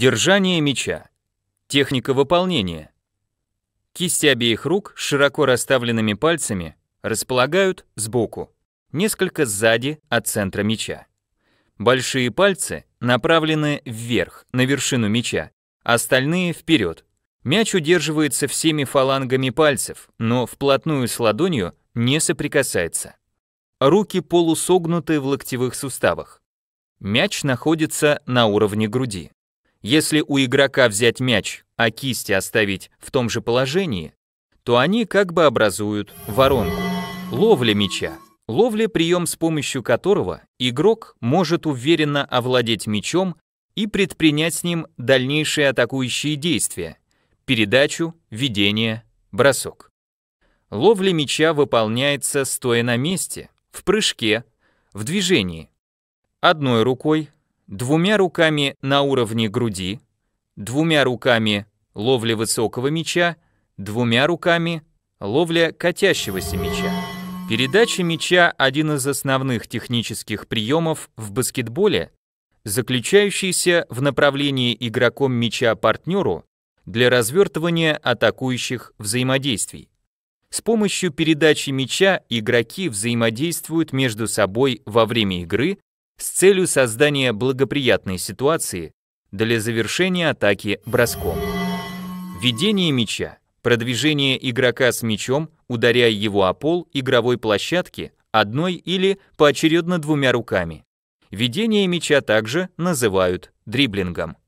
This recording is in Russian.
Держание меча. Техника выполнения. Кисти обеих рук с широко расставленными пальцами располагают сбоку, несколько сзади от центра меча. Большие пальцы направлены вверх, на вершину меча, остальные вперед. Мяч удерживается всеми фалангами пальцев, но вплотную с ладонью не соприкасается. Руки полусогнуты в локтевых суставах. Мяч находится на уровне груди. Если у игрока взять мяч, а кисти оставить в том же положении, то они как бы образуют воронку. Ловля мяча. Ловля – прием, с помощью которого игрок может уверенно овладеть мячом и предпринять с ним дальнейшие атакующие действия – передачу, ведение, бросок. Ловля мяча выполняется стоя на месте, в прыжке, в движении. Одной рукой двумя руками на уровне груди, двумя руками ловля высокого мяча, двумя руками ловля катящегося мяча. Передача мяча – один из основных технических приемов в баскетболе, заключающийся в направлении игроком мяча партнеру для развертывания атакующих взаимодействий. С помощью передачи мяча игроки взаимодействуют между собой во время игры с целью создания благоприятной ситуации для завершения атаки броском. Введение мяча – продвижение игрока с мячом, ударяя его о пол игровой площадки одной или поочередно двумя руками. Ведение мяча также называют дриблингом.